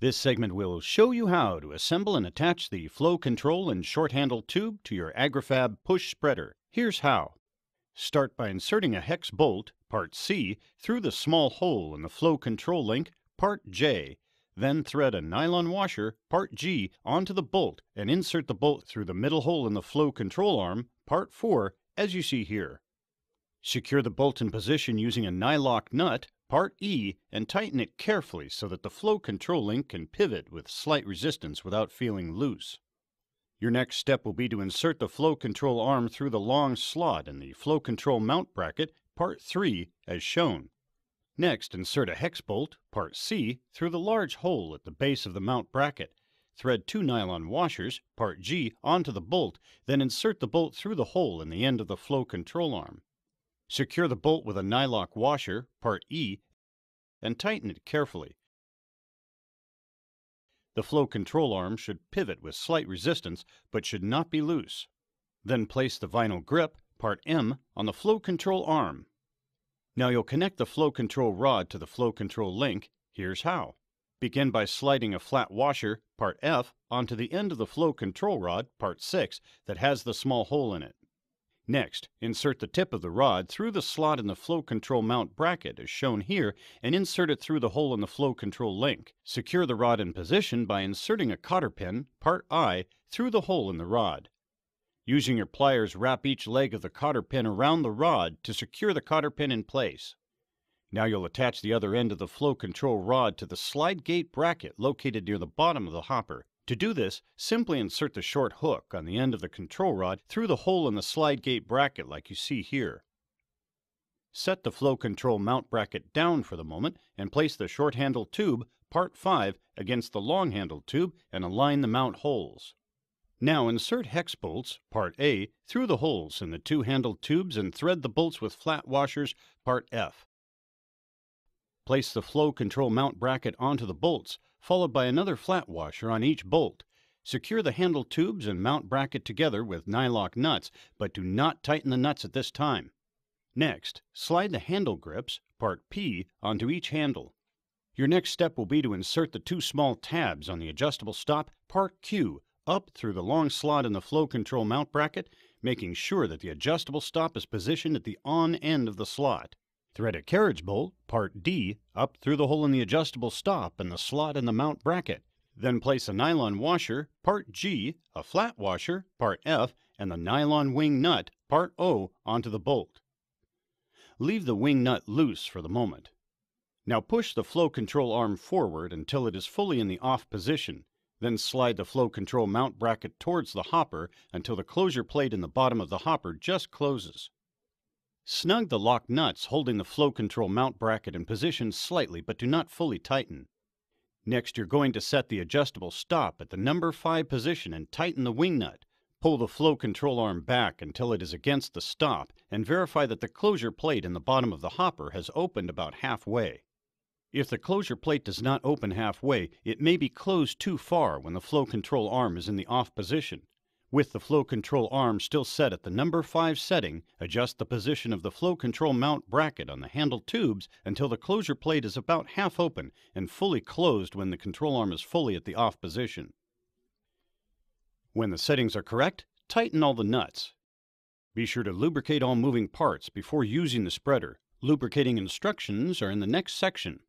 This segment will show you how to assemble and attach the flow control and short handle tube to your AgriFab push spreader. Here's how. Start by inserting a hex bolt, part C, through the small hole in the flow control link, part J. Then thread a nylon washer, part G, onto the bolt and insert the bolt through the middle hole in the flow control arm, part 4, as you see here. Secure the bolt in position using a nylock nut Part E, and tighten it carefully so that the flow control link can pivot with slight resistance without feeling loose. Your next step will be to insert the flow control arm through the long slot in the flow control mount bracket, part 3, as shown. Next, insert a hex bolt, part C, through the large hole at the base of the mount bracket. Thread two nylon washers, part G, onto the bolt, then insert the bolt through the hole in the end of the flow control arm. Secure the bolt with a nylock washer, part E, and tighten it carefully. The flow control arm should pivot with slight resistance but should not be loose. Then place the vinyl grip, part M, on the flow control arm. Now you'll connect the flow control rod to the flow control link. Here's how. Begin by sliding a flat washer, part F, onto the end of the flow control rod, part 6, that has the small hole in it. Next, insert the tip of the rod through the slot in the flow control mount bracket as shown here and insert it through the hole in the flow control link. Secure the rod in position by inserting a cotter pin, part I, through the hole in the rod. Using your pliers, wrap each leg of the cotter pin around the rod to secure the cotter pin in place. Now you'll attach the other end of the flow control rod to the slide gate bracket located near the bottom of the hopper. To do this, simply insert the short hook on the end of the control rod through the hole in the slide gate bracket like you see here. Set the flow control mount bracket down for the moment and place the short handle tube, part 5, against the long handle tube and align the mount holes. Now insert hex bolts, part A, through the holes in the two handle tubes and thread the bolts with flat washers, part F. Place the flow control mount bracket onto the bolts, followed by another flat washer on each bolt. Secure the handle tubes and mount bracket together with nylock nuts, but do not tighten the nuts at this time. Next, slide the handle grips, part P, onto each handle. Your next step will be to insert the two small tabs on the adjustable stop, part Q, up through the long slot in the flow control mount bracket, making sure that the adjustable stop is positioned at the on end of the slot. Thread a carriage bolt, part D, up through the hole in the adjustable stop and the slot in the mount bracket. Then place a nylon washer, part G, a flat washer, part F, and the nylon wing nut, part O, onto the bolt. Leave the wing nut loose for the moment. Now push the flow control arm forward until it is fully in the off position, then slide the flow control mount bracket towards the hopper until the closure plate in the bottom of the hopper just closes. Snug the lock nuts holding the flow control mount bracket in position slightly but do not fully tighten. Next, you're going to set the adjustable stop at the number 5 position and tighten the wing nut. Pull the flow control arm back until it is against the stop and verify that the closure plate in the bottom of the hopper has opened about halfway. If the closure plate does not open halfway, it may be closed too far when the flow control arm is in the off position, with the flow control arm still set at the number 5 setting, adjust the position of the flow control mount bracket on the handle tubes until the closure plate is about half open and fully closed when the control arm is fully at the off position. When the settings are correct, tighten all the nuts. Be sure to lubricate all moving parts before using the spreader. Lubricating instructions are in the next section.